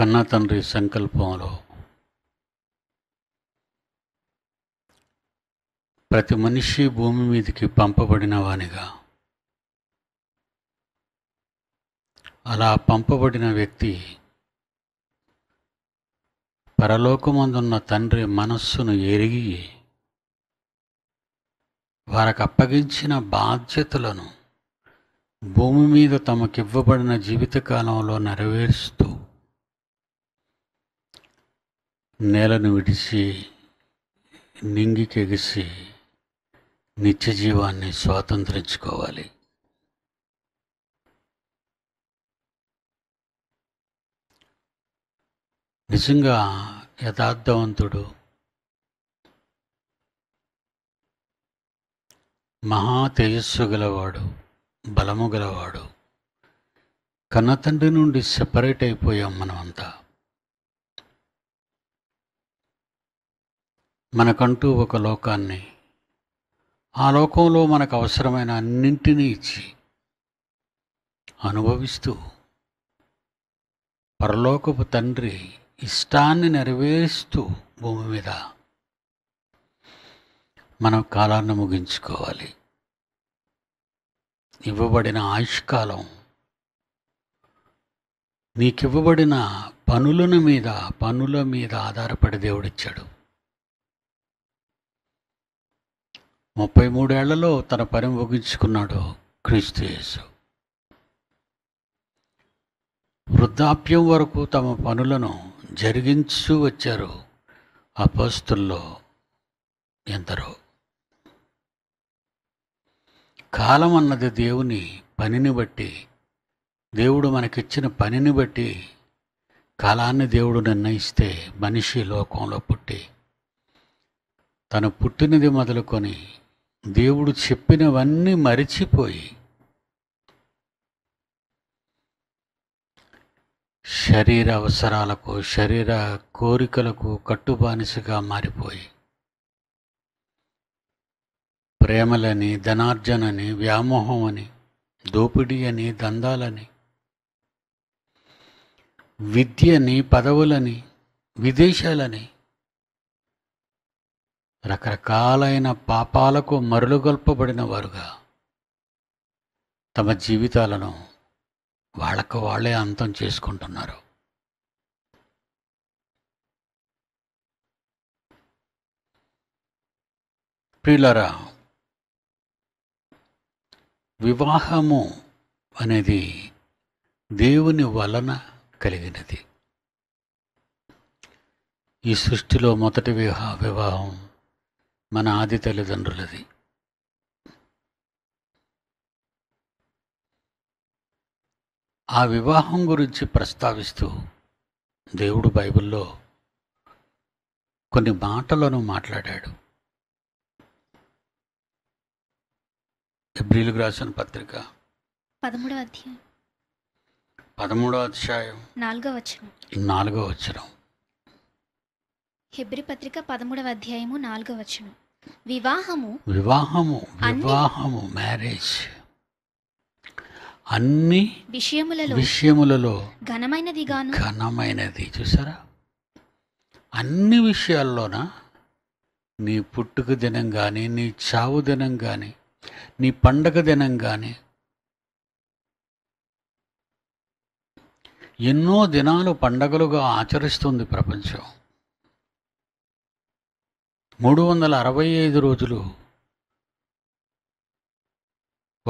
కన్న తండ్రి సంకల్పంలో ప్రతి మనిషి భూమి మీదకి పంపబడిన వానిగా అలా పంపబడిన వ్యక్తి పరలోకమందున్న తండ్రి మనస్సును ఎరిగి వారికి అప్పగించిన బాధ్యతలను భూమి మీద తమకివ్వబడిన జీవితకాలంలో నెరవేరుస్తూ నేలను విడిచి నింగికెగిసి నిత్య జీవాన్ని స్వాతంత్రించుకోవాలి నిజంగా యథార్థవంతుడు మహా తేజస్సు గలవాడు బలము గలవాడు కన్నతండ్రి నుండి సెపరేట్ అయిపోయాం మనమంతా మనకంటూ ఒక లోకాన్ని ఆ లోకంలో మనకు అవసరమైన అన్నింటినీ ఇచ్చి అనుభవిస్తూ పరలోకపు తండ్రి ఇష్టాన్ని నెరవేరుస్తూ భూమి మీద మనం కాలాన్ని ముగించుకోవాలి ఇవ్వబడిన ఆయుష్కాలం నీకివ్వబడిన పనులను మీద పనుల మీద ఆధారపడి దేవుడిచ్చాడు ముప్పై మూడేళ్లలో తన పని ముగించుకున్నాడు క్రీస్తు యేసు వృద్ధాప్యం వరకు తమ పనులను జరిగించు వచ్చారు అపస్తుల్లో ఎందరో కాలం అన్నది దేవుని పనిని బట్టి దేవుడు మనకిచ్చిన పనిని బట్టి కాలాన్ని దేవుడు నిర్ణయిస్తే మనిషి లోకంలో పుట్టి తను పుట్టినది మొదలుకొని దేవుడు చెప్పినవన్నీ మరిచిపోయి శరీర అవసరాలకు శరీర కోరికలకు కట్టుబానిసగా మారిపోయి ప్రేమలని ధనార్జనని వ్యామోహం అని దోపిడీ అని దందాలని విద్యని పదవులని విదేశాలని రకరకాలైన పాపాలకు మరులుగొల్పబడిన వారుగా తమ జీవితాలను వాళ్ళకు వాళ్ళే అంతం చేసుకుంటున్నారు పిల్లరా వివాహము అనేది దేవుని వలన కలిగినది ఈ సృష్టిలో మొదటి వివాహం మన ఆది తల్లిదండ్రులది ఆ వివాహం గురించి ప్రస్తావిస్తూ దేవుడు బైబిల్లో కొన్ని మాటలను మాట్లాడాడు ఎబ్రిల్ రాసిన పత్రిక పదమూడవ అధ్యాయం పదమూడో అధ్యాయం నాలుగో వచ్చరం నాలుగో వచ్చరం హెబ్రి పత్రిక పదమూడవ అధ్యాయము నాలుగవ వచనం వివాహము వివాహము వివాహము మ్యారేజ్ అన్ని విషయములలో విషయములలో ఘనమైనది గాను ఘనమైనది చూసారా అన్ని విషయాల్లోన నీ పుట్టుక దినం కానీ నీ చావు దినం కానీ నీ పండగ దినం కానీ ఎన్నో దినాలు పండగలుగా ఆచరిస్తుంది ప్రపంచం మూడు వందల అరవై ఐదు రోజులు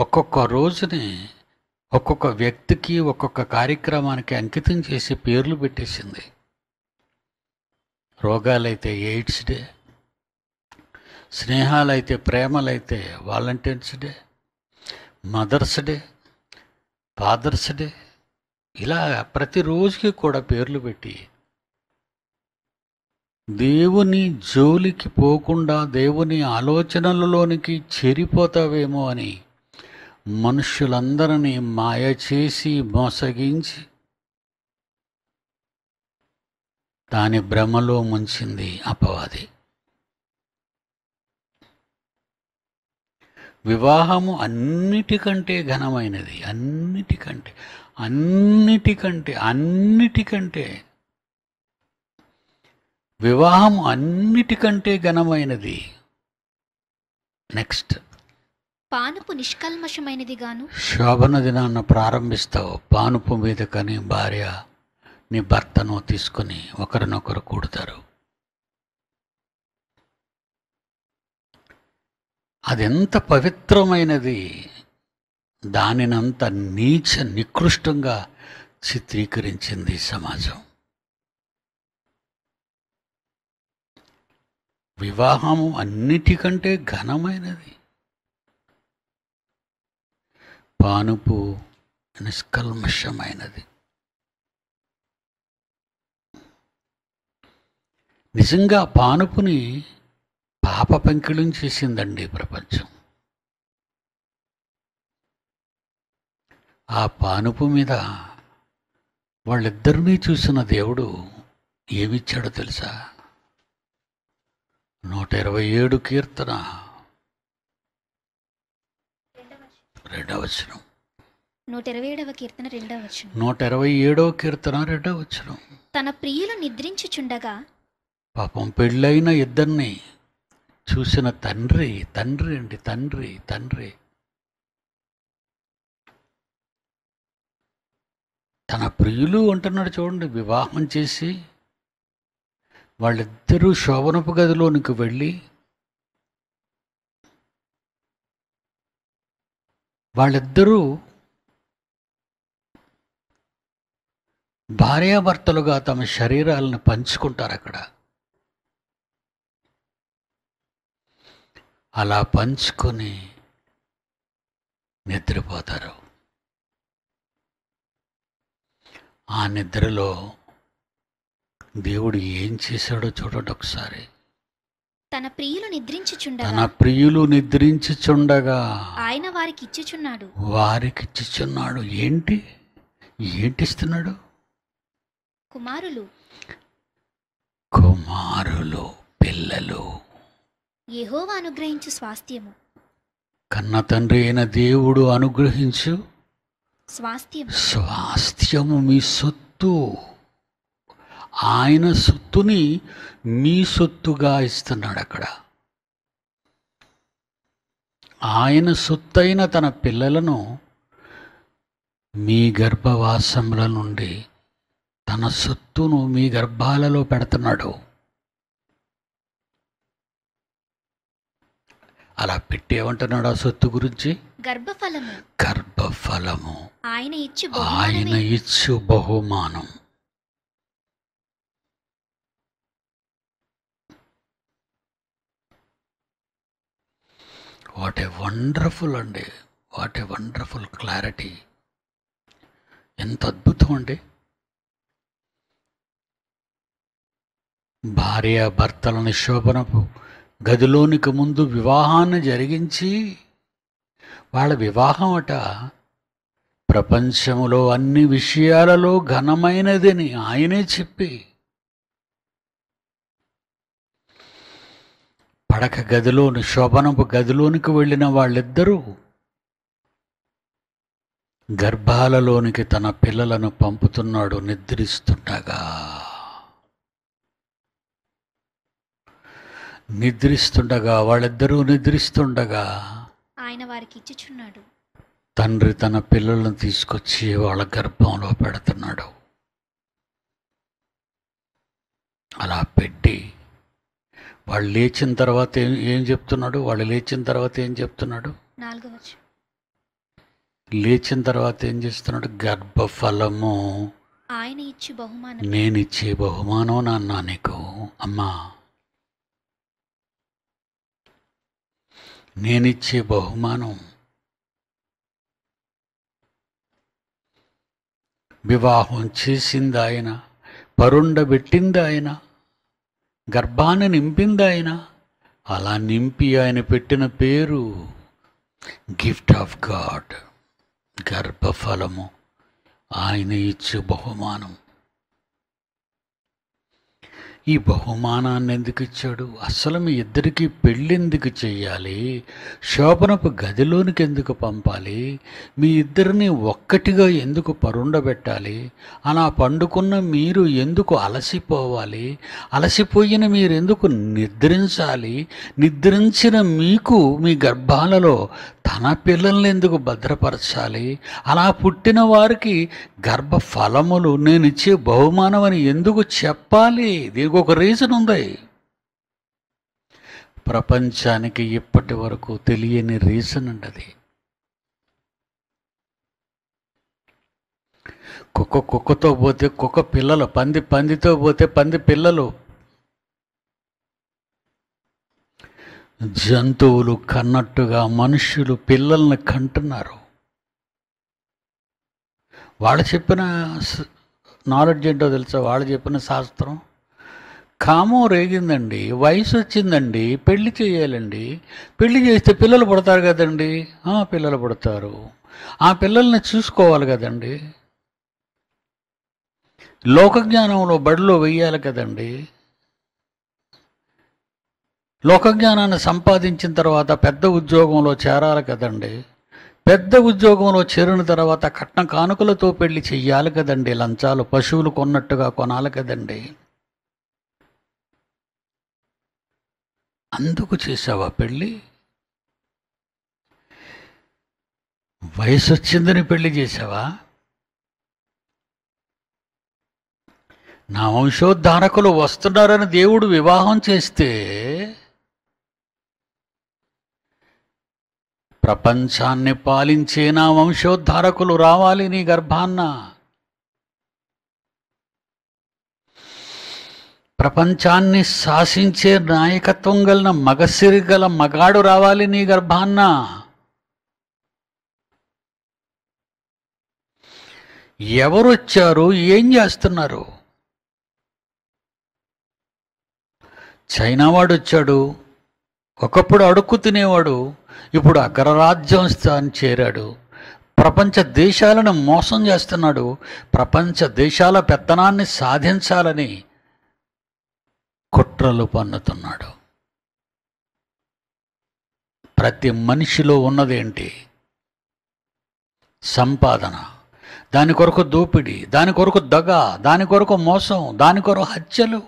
ఒక్కొక్క రోజుని ఒక్కొక్క వ్యక్తికి ఒక్కొక్క కార్యక్రమానికి అంకితం చేసి పేర్లు పెట్టేసింది రోగాలైతే ఎయిడ్స్ డే స్నేహాలైతే ప్రేమలైతే volunteers day mother's day father's day ఇలా ప్రతిరోజుకి కూడా పేర్లు పెట్టి దేవుని జోలికి పోకుండా దేవుని ఆలోచనలలోనికి చేరిపోతావేమో అని మనుషులందరినీ మాయ చేసి మోసగించి దాని భ్రమలో ముంచింది అపవాది వివాహము అన్నిటికంటే ఘనమైనది అన్నిటికంటే అన్నిటికంటే అన్నిటికంటే వివాహం అన్నిటికంటే ఘనమైనది నెక్స్ట్ పానుపు నిష్కల్మషమైనది గాను శోభన దినాన్న ప్రారంభిస్తావు పానుపు మీద కని భార్య నీ భర్తను తీసుకుని ఒకరినొకరు కూడతారు అదెంత పవిత్రమైనది దానినంత నీచ నికృష్టంగా చిత్రీకరించింది సమాజం వివాహము అన్నిటికంటే ఘనమైనది పానుపు నిష్కల్మషమైనది నిజంగా పానుపుని పాప పెంకిళం చేసిందండి ప్రపంచం ఆ పానుపు మీద వాళ్ళిద్దరినీ చూసిన దేవుడు ఏమిచ్చాడో తెలుసా నూట ఇరవై ఏడు కీర్తన రెండవ వచనం నూట ఇరవై ఏడవ కీర్తన రెండవ వచనం నూట ఇరవై ఏడవ కీర్తన రెండవ వచనం తన ప్రియులు నిద్రించుచుండగా పాపం పెళ్ళైన ఇద్దరిని చూసిన తండ్రి తండ్రి అండి తండ్రి తండ్రి తన ప్రియులు అంటున్నాడు చూడండి వివాహం చేసి వాళ్ళిద్దరూ శోభనపు గదిలోనికి వెళ్ళి వాళ్ళిద్దరూ భార్యాభర్తలుగా తమ శరీరాలను పంచుకుంటారు అక్కడ అలా పంచుకొని నిద్రపోతారు ఆ నిద్రలో దేవుడు ఏం చేశాడో చూడండి ఒకసారి తన ప్రియులు నిద్రించుచుండగా తన ప్రియులు నిద్రించుచుండగా ఆయన వారికి ఇచ్చుచున్నాడు వారికి ఇచ్చుచున్నాడు ఏంటి ఏంటి ఇస్తున్నాడు కుమారులు కుమారులు పిల్లలు యెహోవా అనుగ్రహించు స్వాస్థ్యము కన్న తండ్రి అయిన దేవుడు అనుగ్రహించు స్వాస్థ్యం స్వాస్థ్యము మీ సొత్తు ఆయన సొత్తుని మీ సొత్తుగా ఇస్తున్నాడు అక్కడ ఆయన సొత్తైన తన పిల్లలను మీ గర్భవాసముల నుండి తన సొత్తును మీ గర్భాలలో పెడుతున్నాడు అలా పెట్టి ఏమంటున్నాడు ఆ సొత్తు గురించి గర్భఫలము గర్భఫలము ఆయన ఇచ్చు బహుమానం వాట్ ఏ వండర్ఫుల్ అండి వాట్ ఏ వండర్ఫుల్ క్లారిటీ ఎంత అద్భుతం అండి భార్య భర్తల నిశోభనపు గదిలోనికి ముందు వివాహాన్ని జరిగించి వాళ్ళ వివాహం అట ప్రపంచంలో అన్ని విషయాలలో ఘనమైనదని ఆయనే చెప్పి పడక గదిలోని శోభనపు గదిలోనికి వెళ్ళిన వాళ్ళిద్దరూ గర్భాలలోనికి తన పిల్లలను పంపుతున్నాడు నిద్రిస్తుండగా నిద్రిస్తుండగా వాళ్ళిద్దరూ నిద్రిస్తుండగా ఆయన వారికి ఇచ్చుచున్నాడు తండ్రి తన పిల్లలను తీసుకొచ్చి వాళ్ళ గర్భంలో పెడుతున్నాడు అలా పెట్టి వాళ్ళు లేచిన తర్వాత ఏం ఏం చెప్తున్నాడు వాళ్ళు లేచిన తర్వాత ఏం చెప్తున్నాడు లేచిన తర్వాత ఏం చేస్తున్నాడు గర్భఫలము ఆయన ఇచ్చే బహుమానం నేను ఇచ్చే బహుమానం నాన్న నీకు అమ్మా నేనిచ్చే బహుమానం వివాహం చేసింది ఆయన పరుండబెట్టింది ఆయన గర్భాన్ని నింపింది ఆయన అలా నింపి ఆయన పెట్టిన పేరు గిఫ్ట్ ఆఫ్ గాడ్ గర్భఫలము ఆయన ఇచ్చే బహుమానం ఈ బహుమానాన్ని ఎందుకు ఇచ్చాడు అసలు మీ ఇద్దరికీ పెళ్ళెందుకు చేయాలి శోభనపు గదిలోనికి ఎందుకు పంపాలి మీ ఇద్దరిని ఒక్కటిగా ఎందుకు పరుండబెట్టాలి అలా పండుకున్న మీరు ఎందుకు అలసిపోవాలి అలసిపోయిన మీరెందుకు నిద్రించాలి నిద్రించిన మీకు మీ గర్భాలలో తన పిల్లల్ని ఎందుకు భద్రపరచాలి అలా పుట్టిన వారికి గర్భఫలములు నేను ఇచ్చే బహుమానం అని ఎందుకు చెప్పాలి దీనికి ఒక రీజన్ ఉంది ప్రపంచానికి ఇప్పటి వరకు తెలియని రీజన్ అండి అది కుక్క కుక్కతో పోతే కుక్క పిల్లలు పంది పందితో పోతే పంది పిల్లలు జంతువులు కన్నట్టుగా మనుషులు పిల్లల్ని కంటున్నారు వాళ్ళు చెప్పిన నాలెడ్జ్ ఏంటో తెలుసా వాళ్ళు చెప్పిన శాస్త్రం కామం రేగిందండి వయసు వచ్చిందండి పెళ్లి చేయాలండి పెళ్లి చేస్తే పిల్లలు పుడతారు కదండి పిల్లలు పుడతారు ఆ పిల్లల్ని చూసుకోవాలి కదండి లోకజ్ఞానంలో బడిలో వెయ్యాలి కదండి లోకజ్ఞానాన్ని సంపాదించిన తర్వాత పెద్ద ఉద్యోగంలో చేరాలి కదండి పెద్ద ఉద్యోగంలో చేరిన తర్వాత కట్న కానుకలతో పెళ్లి చెయ్యాలి కదండి లంచాలు పశువులు కొన్నట్టుగా కొనాలి కదండి అందుకు చేసావా పెళ్ళి వయసు వచ్చిందని పెళ్లి చేసావా నా వంశోద్ధారకులు వస్తున్నారని దేవుడు వివాహం చేస్తే ప్రపంచాన్ని పాలించే నా వంశోద్ధారకులు రావాలి నీ గర్భాన్న ప్రపంచాన్ని శాసించే నాయకత్వం గలన మగసిరి గల మగాడు రావాలి నీ గర్భాన్న ఎవరొచ్చారు ఏం చేస్తున్నారు చైనా వాడు వచ్చాడు ఒకప్పుడు అడుక్కు తినేవాడు ఇప్పుడు అగ్రరాజ్యం స్థాని చేరాడు ప్రపంచ దేశాలను మోసం చేస్తున్నాడు ప్రపంచ దేశాల పెత్తనాన్ని సాధించాలని కుట్రలు పన్నుతున్నాడు ప్రతి మనిషిలో ఉన్నదేంటి సంపాదన దాని కొరకు దోపిడీ దాని కొరకు దగ దాని కొరకు మోసం దాని కొరకు హత్యలు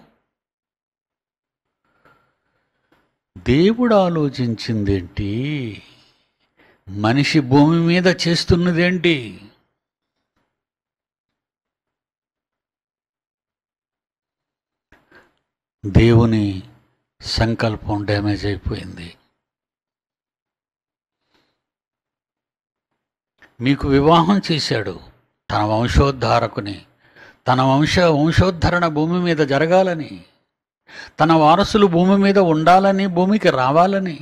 దేవుడు ఆలోచించిందేంటి మనిషి భూమి మీద చేస్తున్నదేంటి దేవుని సంకల్పం డ్యామేజ్ అయిపోయింది మీకు వివాహం చేశాడు తన వంశోద్ధారకుని తన వంశ వంశోద్ధరణ భూమి మీద జరగాలని తన వారసులు భూమి మీద ఉండాలని భూమికి రావాలని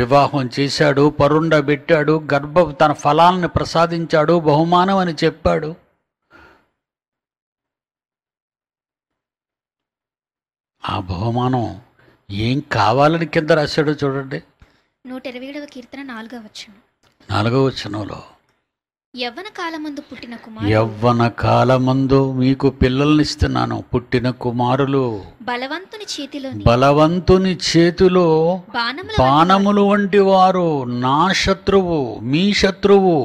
వివాహం చేశాడు పరుండబెట్టాడు గర్భ తన ఫలాలను ప్రసాదించాడు బహుమానం అని చెప్పాడు ఆ బహుమానం ఏం కావాలని కింద రాశాడో చూడండి నూట ఇరవై ఏడవ కీర్తన నాలుగవ వచ్చిన నాలుగవ వచనంలో యవ్వన కాలమందు పుట్టిన కుమారు యవ్వన కాలమందు మీకు పిల్లల్ని ఇస్తున్నాను పుట్టిన కుమారులు బలవంతుని చేతిలో బలవంతుని చేతిలో బాణములు వంటి వారు నా శత్రువు మీ శత్రువు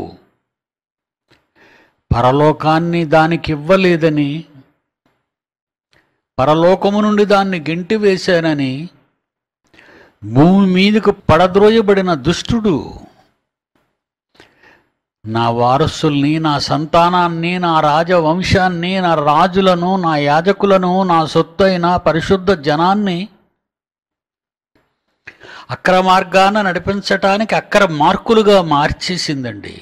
పరలోకాన్ని దానికి ఇవ్వలేదని పరలోకము నుండి దాన్ని గెంటి వేశానని భూమి మీదకు పడద్రోయబడిన దుష్టుడు నా వారసుల్ని నా సంతానాన్ని నా రాజవంశాన్ని నా రాజులను నా యాజకులను నా సొత్తైన పరిశుద్ధ జనాన్ని అక్ర మార్గాన నడిపించటానికి అక్ర మార్కులుగా మార్చేసిందండి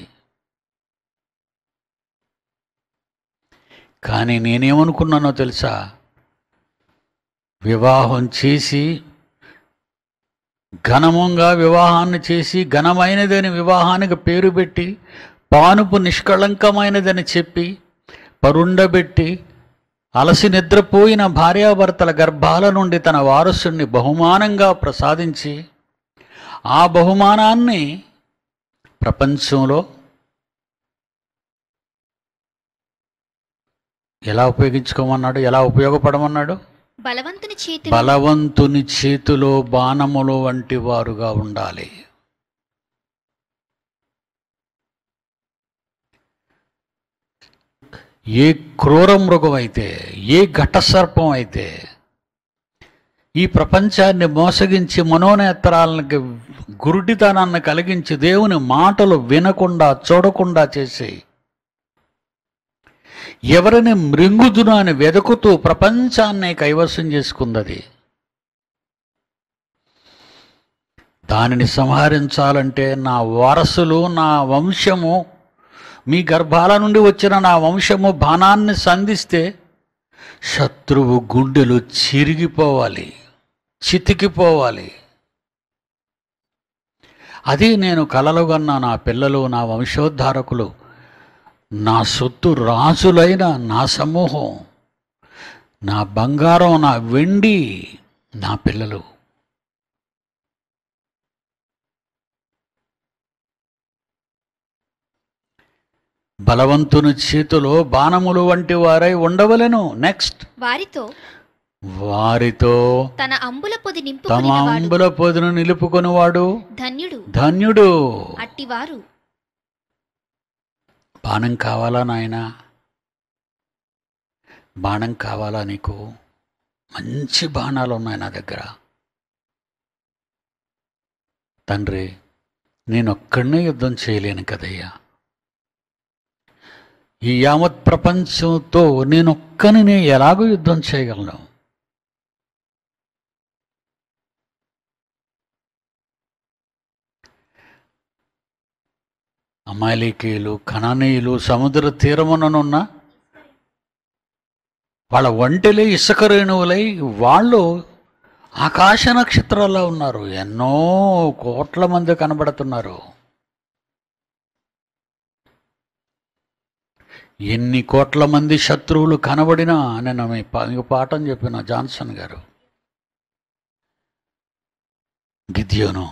కానీ నేనేమనుకున్నానో తెలుసా వివాహం చేసి ఘనముగా వివాహాన్ని చేసి ఘనమైనదని వివాహానికి పేరు పెట్టి పానుపు నిష్కళంకమైనదని చెప్పి పరుండబెట్టి అలసి నిద్రపోయిన భార్యాభర్తల గర్భాల నుండి తన వారసుణ్ణి బహుమానంగా ప్రసాదించి ఆ బహుమానాన్ని ప్రపంచంలో ఎలా ఉపయోగించుకోమన్నాడు ఎలా ఉపయోగపడమన్నాడు బలవంతుని చేతి బలవంతుని చేతిలో బాణములు వంటి వారుగా ఉండాలి ఏ క్రూర మృగం అయితే ఏ ఘటసర్పం అయితే ఈ ప్రపంచాన్ని మోసగించి మనోనేత్రాలకి గురుడితనాన్ని కలిగించి దేవుని మాటలు వినకుండా చూడకుండా చేసి ఎవరిని మృంగుదునా అని వెతుకుతూ ప్రపంచాన్ని కైవసం చేసుకుందది దానిని సంహరించాలంటే నా వారసులు నా వంశము మీ గర్భాల నుండి వచ్చిన నా వంశము బాణాన్ని సంధిస్తే శత్రువు గుండెలు చిరిగిపోవాలి చితికిపోవాలి అది నేను కలలుగన్నా నా పిల్లలు నా వంశోద్ధారకులు నా సొత్తు రాజులైన నా సమూహం నా బంగారం నా వెండి నా పిల్లలు బలవంతుని చేతిలో బాణములు వంటి వారై ఉండవలను నెక్స్ట్ వారితో వారితో తన అంబుల పొది నింపు తమ అంబుల పొదిను నిలుపుకొనివాడు ధన్యుడు ధన్యుడు అట్టివారు బాణం కావాలా నాయన బాణం కావాలా నీకు మంచి బాణాలు ఉన్నాయి నా దగ్గర తండ్రి నేనొక్కడనే యుద్ధం చేయలేను కదయ్యా ఈ యావత్ ప్రపంచంతో నేనొక్కని నేను ఎలాగో యుద్ధం చేయగలను అమాలికీయులు కణనీయులు సముద్ర తీరముననున్న వాళ్ళ ఒంటెలే ఇసుక రేణువులై వాళ్ళు ఆకాశ నక్షత్రాల్లో ఉన్నారు ఎన్నో కోట్ల మంది కనబడుతున్నారు ఎన్ని కోట్ల మంది శత్రువులు కనబడినా నేను మీ పాఠం చెప్పిన జాన్సన్ గారు గిద్యోను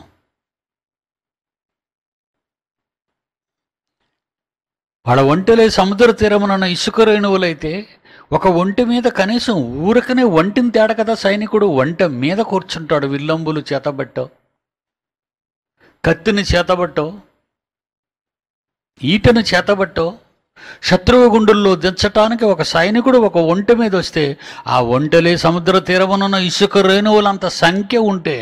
వాళ్ళ ఒంటెలే సముద్ర తీరమునన్న ఇసుక రేణువులైతే ఒక ఒంటి మీద కనీసం ఊరకనే ఒంటిని తేడ కదా సైనికుడు వంట మీద కూర్చుంటాడు విల్లంబులు చేతబట్టో కత్తిని చేతబట్టో ఈటను చేతబట్టో శత్రువు గుండుల్లో దించటానికి ఒక సైనికుడు ఒక ఒంట మీద వస్తే ఆ ఒంటలే సముద్ర తీరమునున్న ఇసుక రేణువులంత సంఖ్య ఉంటే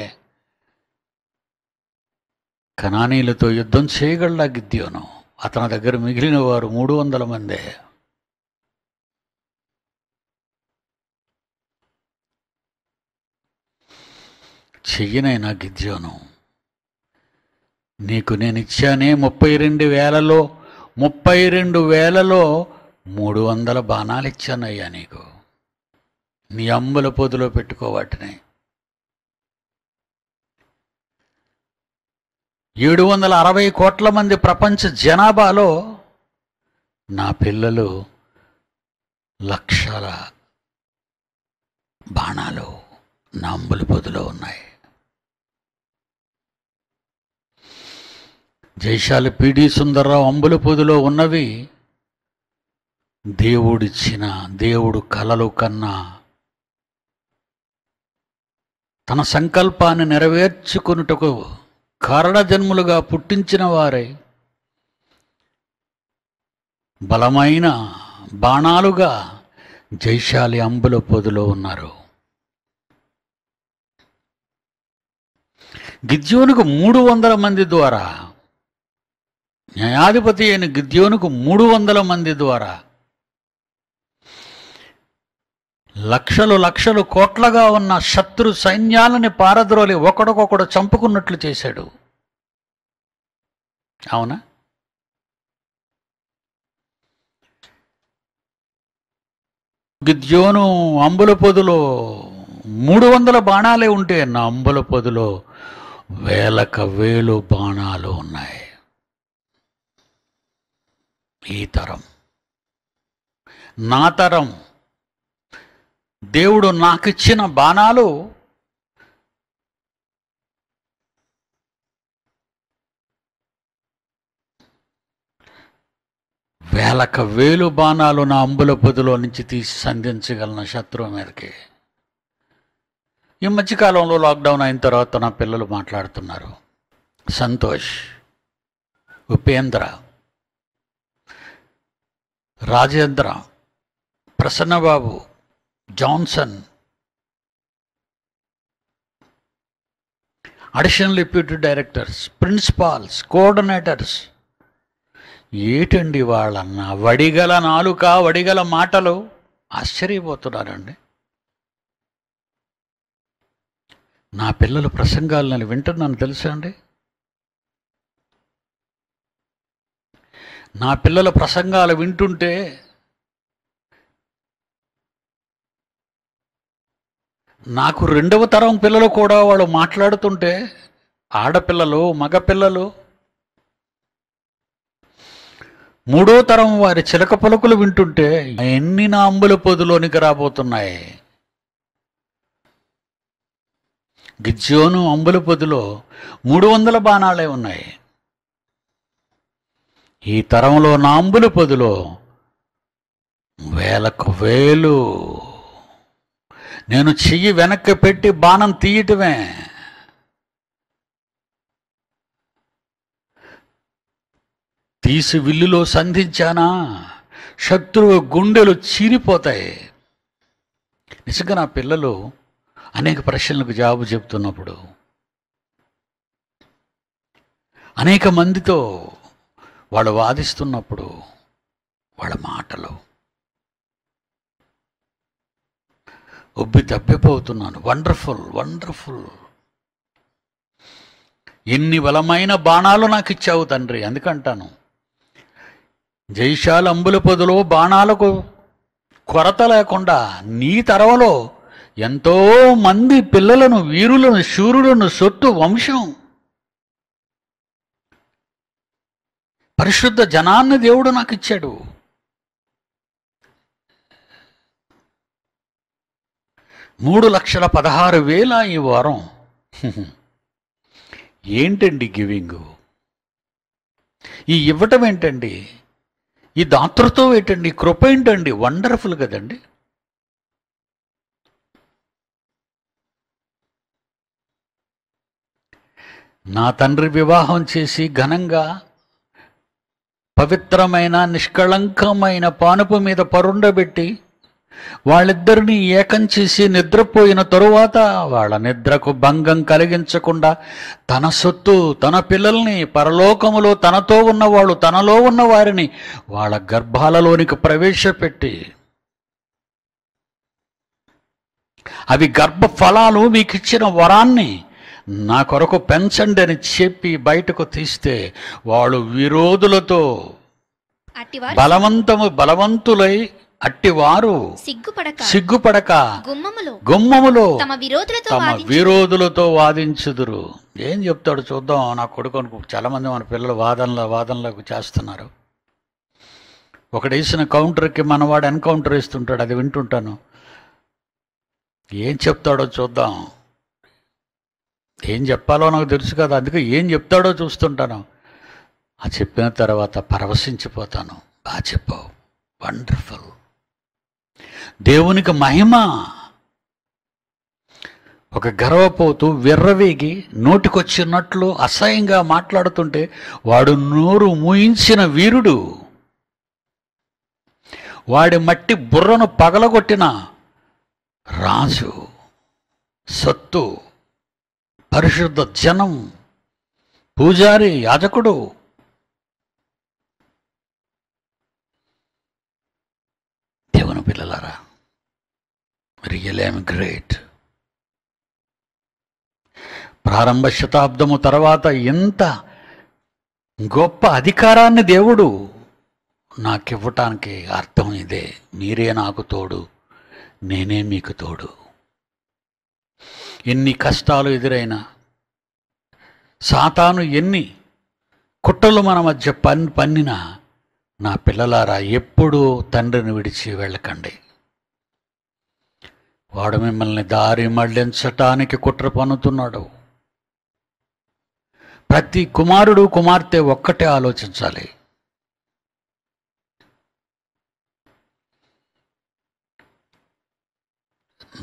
కణానీలతో యుద్ధం చేయగలలా గిద్యోను అతని దగ్గర మిగిలిన వారు మూడు వందల మందే చెయ్యనైనా గిద్యోను నీకు నేనిచ్చానే ముప్పై రెండు వేలలో ముప్పై రెండు వేలలో మూడు వందల బాణాలు ఇచ్చానయ్యా నీకు నీ అంబుల పొదులో పెట్టుకోవాటిని ఏడు వందల అరవై కోట్ల మంది ప్రపంచ జనాభాలో నా పిల్లలు లక్షల బాణాలు నా అంబులు పొదులో ఉన్నాయి జైశాల పిడి సుందర్రావు అంబుల పొదులో ఉన్నవి దేవుడిచ్చిన దేవుడు కలలు కన్నా తన సంకల్పాన్ని నెరవేర్చుకున్నటకు కారణజన్ములుగా పుట్టించిన వారే బలమైన బాణాలుగా జైశాలి అంబుల పొదులో ఉన్నారు గిద్యోనుకు మూడు వందల మంది ద్వారా న్యాయాధిపతి అయిన గిద్యోనుకు మూడు వందల మంది ద్వారా లక్షలు లక్షలు కోట్లగా ఉన్న శత్రు సైన్యాలని పారద్రోలి ఒకడికొకడు చంపుకున్నట్లు చేశాడు అవునా గిద్యోను అంబుల పొదులో మూడు వందల బాణాలే ఉంటే నా అంబుల పొదులో వేలక వేలు బాణాలు ఉన్నాయి ఈ తరం నా తరం దేవుడు నాకిచ్చిన బాణాలు వేలక వేలు బాణాలు నా అంబుల పొదిలో నుంచి తీసి సంధించగలను శత్రువు మీదకి ఈ మధ్యకాలంలో లాక్డౌన్ అయిన తర్వాత నా పిల్లలు మాట్లాడుతున్నారు Santosh Upendra Rajendra Prasannababu Johnson additional deputy directors principals coordinators ఏటండి వాళ్ళన్న వడిగల నాలుక వడిగల మాటలు ఆశ్చర్యపోతున్నారండి నా పిల్లల ప్రసంగాలు నేను వింటున్నాను తెలుసా అండి నా పిల్లల ప్రసంగాలు వింటుంటే నాకు రెండవ తరం పిల్లలు కూడా వాళ్ళు మాట్లాడుతుంటే ఆడపిల్లలు మగపిల్లలు మూడో తరం వారి చిలక పలుకులు వింటుంటే ఎన్ని నాంబుల పొదులోనికి రాబోతున్నాయి గిజ్జోను అంబుల పొదులో మూడు వందల బాణాలే ఉన్నాయి ఈ తరంలో నాంబుల పొదులో వేలకు వేలు నేను చెయ్యి వెనక్కి పెట్టి బాణం తీయటమే తీసి విల్లులో సంధించానా శత్రువు గుండెలు చీరిపోతాయి నిజంగా నా పిల్లలు అనేక ప్రశ్నలకు జవాబు చెప్తున్నప్పుడు అనేక మందితో వాళ్ళు వాదిస్తున్నప్పుడు వాళ్ళ మాటలు ఉబ్బి తప్పిపోతున్నాను వండర్ఫుల్ వండర్ఫుల్ ఇన్ని బలమైన బాణాలు నాకు ఇచ్చావు తండ్రి ఎందుకంటాను జైషాల్ అంబుల పొదులో బాణాలకు కొరత లేకుండా నీ తరవలో ఎంతో మంది పిల్లలను వీరులను శూరులను సొట్టు వంశం పరిశుద్ధ జనాన్ని దేవుడు నాకు ఇచ్చాడు మూడు లక్షల పదహారు వేల ఈ వారం ఏంటండి గివింగ్ ఈ ఇవ్వటం ఏంటండి ఈ దాతృత్వం ఏంటండి కృప ఏంటండి వండర్ఫుల్ కదండి నా తండ్రి వివాహం చేసి ఘనంగా పవిత్రమైన నిష్కళంకమైన పానుపు మీద పరుండబెట్టి వాళ్ళిద్దరినీ ఏకం చేసి నిద్రపోయిన తరువాత వాళ్ళ నిద్రకు భంగం కలిగించకుండా తన సొత్తు తన పిల్లల్ని పరలోకములో తనతో ఉన్నవాళ్ళు తనలో ఉన్న వారిని వాళ్ళ గర్భాలలోనికి ప్రవేశపెట్టి అవి గర్భ ఫలాలు మీకు ఇచ్చిన వరాన్ని నా కొరకు పెంచండి అని చెప్పి బయటకు తీస్తే వాళ్ళు విరోధులతో బలవంతము బలవంతులై అట్టివారు సిగ్గుపడక సిగ్గుపడక గుమ్మములో తమ విరోధులతో తమ విరోధులతో వాదించుదురు ఏం చెప్తాడు చూద్దాం నా కొడుకు అనుకు చాలా మంది మన పిల్లలు వాదనలు వాదనలకు చేస్తున్నారు ఒకడు వేసిన కౌంటర్కి మనవాడు ఎన్కౌంటర్ ఇస్తుంటాడు అది వింటుంటాను ఏం చెప్తాడో చూద్దాం ఏం చెప్పాలో నాకు తెలుసు కదా అందుకే ఏం చెప్తాడో చూస్తుంటాను ఆ చెప్పిన తర్వాత పరవశించిపోతాను బాగా చెప్పావు వండర్ఫుల్ దేవునికి మహిమ ఒక గర్వపోతూ విర్రవేగి నోటికొచ్చినట్లు అసహ్యంగా మాట్లాడుతుంటే వాడు నోరు మూయించిన వీరుడు వాడి మట్టి బుర్రను పగలగొట్టిన రాజు సత్తు పరిశుద్ధ జనం పూజారి యాజకుడు రియల్ ఐఎమ్ గ్రేట్ ప్రారంభ శతాబ్దము తర్వాత ఎంత గొప్ప అధికారాన్ని దేవుడు నాకు ఇవ్వటానికి అర్థం ఇదే మీరే నాకు తోడు నేనే మీకు తోడు ఎన్ని కష్టాలు ఎదురైనా సాతాను ఎన్ని కుట్రలు మన మధ్య పన్ పన్నినా నా పిల్లలారా ఎప్పుడూ తండ్రిని విడిచి వెళ్ళకండి వాడు మిమ్మల్ని దారి మళ్లించటానికి కుట్ర పన్నుతున్నాడు ప్రతి కుమారుడు కుమార్తె ఒక్కటే ఆలోచించాలి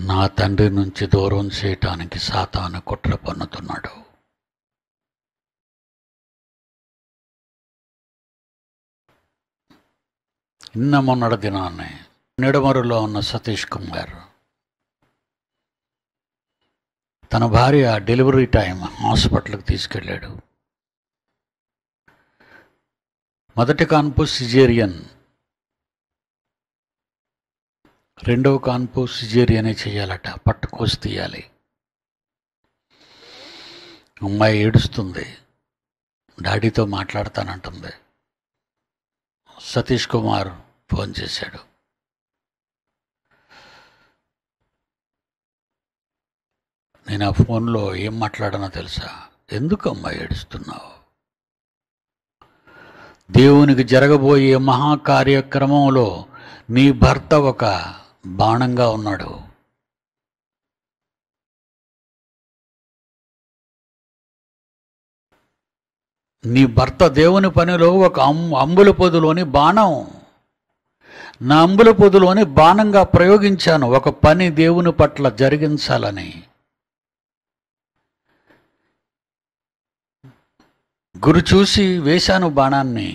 నా తండ్రి నుంచి దూరం చేయటానికి సాతాను కుట్ర పన్నుతున్నాడు నిన్న మొన్నటి దినాన్ని నిడమరులో ఉన్న సతీష్ కుమార్ తన భార్య డెలివరీ టైం హాస్పిటల్కి తీసుకెళ్ళాడు మొదటి కాన్పు సిజేరియన్ రెండవ కాన్పు సిజేరియనే చేయాలట పట్టుకోసి తీయాలి అమ్మాయి ఏడుస్తుంది డాడీతో మాట్లాడతానంటుంది సతీష్ కుమార్ ఫోన్ చేశాడు నేను ఆ ఫోన్లో ఏం మాట్లాడానో తెలుసా ఎందుకమ్మా ఏడుస్తున్నావు దేవునికి జరగబోయే మహాకార్యక్రమంలో నీ భర్త ఒక బాణంగా ఉన్నాడు నీ భర్త దేవుని పనిలో ఒక అంబుల పొదులోని బాణం నా అంబుల పొదులోని బాణంగా ప్రయోగించాను ఒక పని దేవుని పట్ల జరిగించాలని గురు చూసి వేశాను బాణాన్ని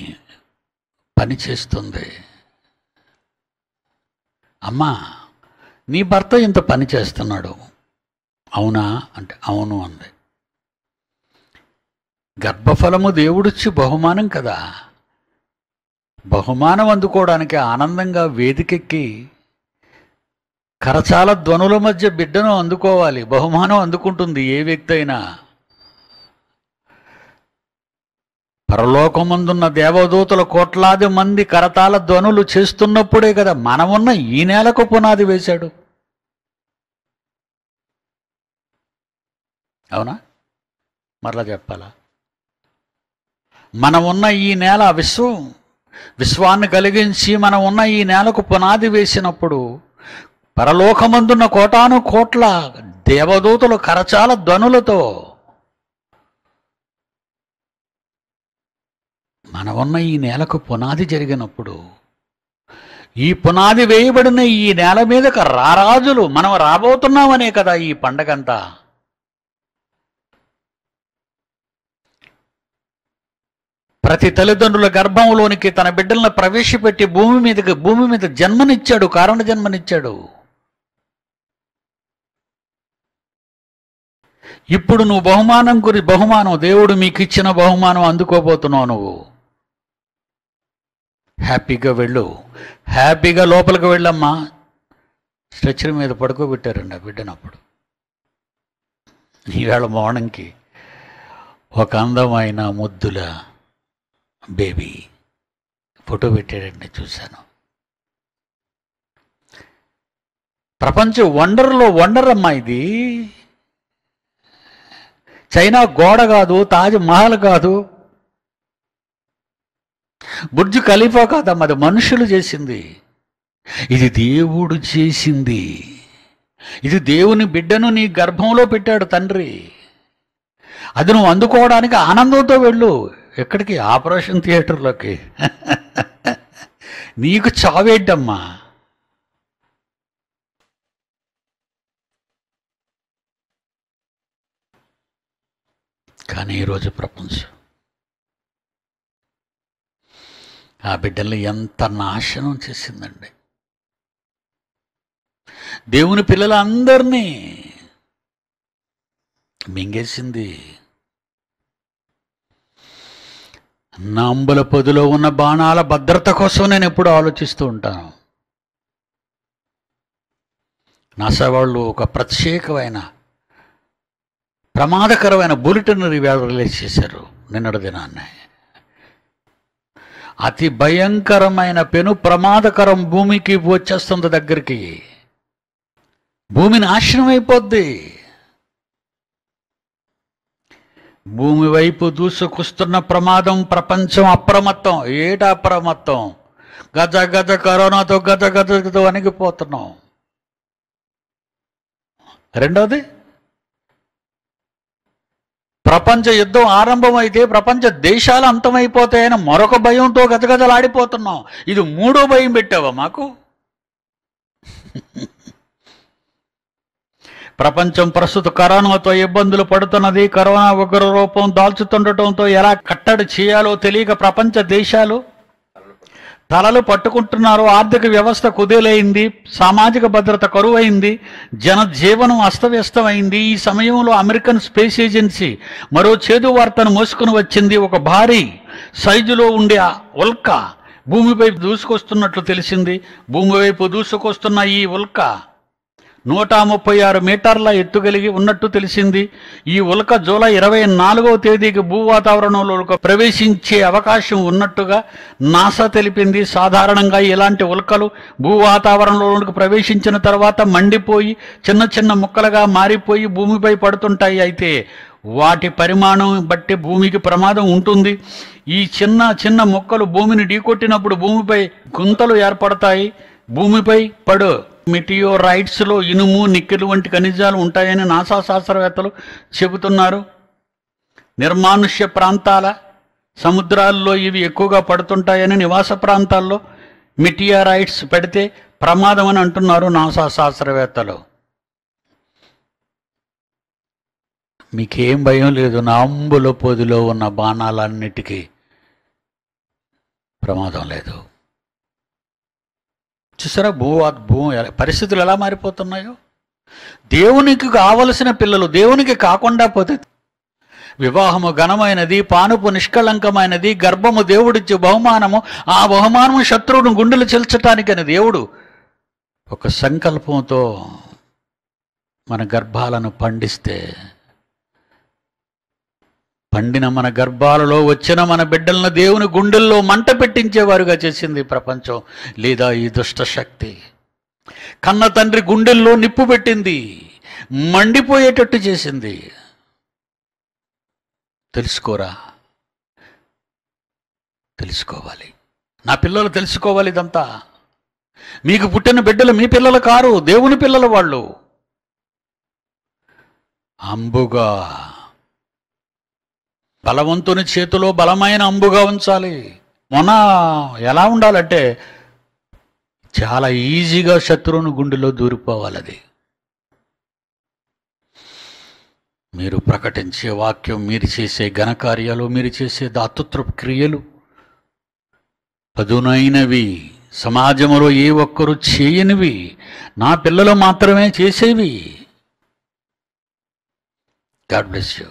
పనిచేస్తుంది అమ్మా నీ భర్త ఇంత పని చేస్తున్నాడు అవునా అంటే అవును అంది గర్భఫలము దేవుడిచ్చి బహుమానం కదా బహుమానం అందుకోవడానికి ఆనందంగా వేదికెక్కి కరచాల ధ్వనుల మధ్య బిడ్డను అందుకోవాలి బహుమానం అందుకుంటుంది ఏ వ్యక్తి అయినా పరలోకమందున్న దేవదూతలు కోట్లాది మంది కరతాల ధ్వనులు చేస్తున్నప్పుడే కదా మనమున్న ఈ నేలకు పునాది వేశాడు అవునా మరలా చెప్పాలా మనమున్న ఈ నేల విశ్వం విశ్వాన్ని కలిగించి మనం ఉన్న ఈ నేలకు పునాది వేసినప్పుడు పరలోకమందున్న కోటాను కోట్ల దేవదూతలు కరచాల ధ్వనులతో ఉన్న ఈ నేలకు పునాది జరిగినప్పుడు ఈ పునాది వేయబడిన ఈ నేల మీదకి రారాజులు మనం రాబోతున్నామనే కదా ఈ పండగంతా ప్రతి తల్లిదండ్రుల గర్భంలోనికి తన బిడ్డలను ప్రవేశపెట్టి భూమి మీదకి భూమి మీద జన్మనిచ్చాడు కారణ జన్మనిచ్చాడు ఇప్పుడు నువ్వు బహుమానం గురి బహుమానం దేవుడు మీకు ఇచ్చిన బహుమానం అందుకోబోతున్నావు నువ్వు హ్యాపీగా వెళ్ళు హ్యాపీగా లోపలికి వెళ్ళమ్మా స్ట్రెచ్చర్ మీద పడుకోబెట్టారండి ఆ బిడ్డనప్పుడు ఈవేళ మార్నింగ్కి ఒక అందమైన ముద్దుల బేబీ ఫోటో పెట్టాడండి చూశాను ప్రపంచ వండర్లో వండర్ అమ్మా ఇది చైనా గోడ కాదు తాజ్ మహల్ కాదు బుర్జు ఖలీఫా కాదమ్మా అది మనుషులు చేసింది ఇది దేవుడు చేసింది ఇది దేవుని బిడ్డను నీ గర్భంలో పెట్టాడు తండ్రి అది నువ్వు అందుకోవడానికి ఆనందంతో వెళ్ళు ఎక్కడికి ఆపరేషన్ థియేటర్లోకి నీకు చావేడ్డమ్మా కానీ ఈరోజు ప్రపంచం ఆ బిడ్డలు ఎంత నాశనం చేసిందండి దేవుని పిల్లలందరినీ మింగేసింది నాంబుల పొదిలో ఉన్న బాణాల భద్రత కోసం నేను ఎప్పుడు ఆలోచిస్తూ ఉంటాను నాసా వాళ్ళు ఒక ప్రత్యేకమైన ప్రమాదకరమైన బులెటిన్ రిలీజ్ చేశారు నిన్నటి దినాన్ని అతి భయంకరమైన పెను ప్రమాదకరం భూమికి వచ్చేస్తుంది దగ్గరికి భూమి నాశనం అయిపోద్ది భూమి వైపు దూసుకొస్తున్న ప్రమాదం ప్రపంచం అప్రమత్తం ఏట అప్రమత్తం గజ గజ కరోనాతో గజ గజతో వణిగిపోతున్నాం రెండవది ప్రపంచ యుద్ధం ఆరంభమైతే ప్రపంచ దేశాలు అంతమైపోతాయని మరొక భయంతో గతగతలాడిపోతున్నాం ఇది మూడో భయం పెట్టావా మాకు ప్రపంచం ప్రస్తుత కరోనాతో ఇబ్బందులు పడుతున్నది కరోనా ఉగ్ర రూపం దాల్చుతుండటంతో ఎలా కట్టడి చేయాలో తెలియక ప్రపంచ దేశాలు తలలు పట్టుకుంటున్నారు ఆర్థిక వ్యవస్థ కుదేలైంది సామాజిక భద్రత కరువైంది జన జీవనం అస్తవ్యస్తమైంది ఈ సమయంలో అమెరికన్ స్పేస్ ఏజెన్సీ మరో చేదు వార్తను మోసుకుని వచ్చింది ఒక భారీ సైజులో ఉండే ఉల్క భూమిపై దూసుకొస్తున్నట్లు తెలిసింది భూమి వైపు దూసుకొస్తున్న ఈ ఉల్క నూట ముప్పై ఆరు మీటర్ల ఎత్తు కలిగి ఉన్నట్టు తెలిసింది ఈ ఉల్క జూలై ఇరవై నాలుగవ తేదీకి భూ వాతావరణంలో ప్రవేశించే అవకాశం ఉన్నట్టుగా నాసా తెలిపింది సాధారణంగా ఇలాంటి ఉలకలు భూ వాతావరణంలోకి ప్రవేశించిన తర్వాత మండిపోయి చిన్న చిన్న ముక్కలుగా మారిపోయి భూమిపై పడుతుంటాయి అయితే వాటి పరిమాణం బట్టి భూమికి ప్రమాదం ఉంటుంది ఈ చిన్న చిన్న మొక్కలు భూమిని ఢీకొట్టినప్పుడు భూమిపై గుంతలు ఏర్పడతాయి భూమిపై పడు లో ఇనుము నిక్కెలు వంటి ఖనిజాలు ఉంటాయని నాసా శాస్త్రవేత్తలు చెబుతున్నారు నిర్మానుష్య ప్రాంతాల సముద్రాల్లో ఇవి ఎక్కువగా పడుతుంటాయని నివాస ప్రాంతాల్లో మిటియారైట్స్ పెడితే ప్రమాదం అని అంటున్నారు నాసా శాస్త్రవేత్తలు మీకేం భయం లేదు నాంబుల పొదిలో ఉన్న బాణాలన్నిటికీ ప్రమాదం లేదు చూసారా భూ భూ పరిస్థితులు ఎలా మారిపోతున్నాయో దేవునికి కావలసిన పిల్లలు దేవునికి కాకుండా పోతే వివాహము ఘనమైనది పానుపు నిష్కళంకమైనది గర్భము దేవుడిచ్చే బహుమానము ఆ బహుమానము శత్రువును గుండెలు చెల్చటానికని దేవుడు ఒక సంకల్పంతో మన గర్భాలను పండిస్తే పండిన మన గర్భాలలో వచ్చిన మన బిడ్డలను దేవుని గుండెల్లో మంట పెట్టించేవారుగా చేసింది ప్రపంచం లేదా ఈ దుష్ట శక్తి కన్న తండ్రి గుండెల్లో నిప్పు పెట్టింది మండిపోయేటట్టు చేసింది తెలుసుకోరా తెలుసుకోవాలి నా పిల్లలు తెలుసుకోవాలి ఇదంతా మీకు పుట్టిన బిడ్డలు మీ పిల్లలు కారు దేవుని పిల్లలు వాళ్ళు అంబుగా బలవంతుని చేతిలో బలమైన అంబుగా ఉంచాలి మొన ఎలా ఉండాలంటే చాలా ఈజీగా శత్రువుని గుండెలో దూరిపోవాలది మీరు ప్రకటించే వాక్యం మీరు చేసే ఘనకార్యాలు మీరు చేసే దాతృత్వ క్రియలు పదునైనవి సమాజంలో ఏ ఒక్కరు చేయనివి నా పిల్లలు మాత్రమే చేసేవి గాడ్ బ్లెస్ యూ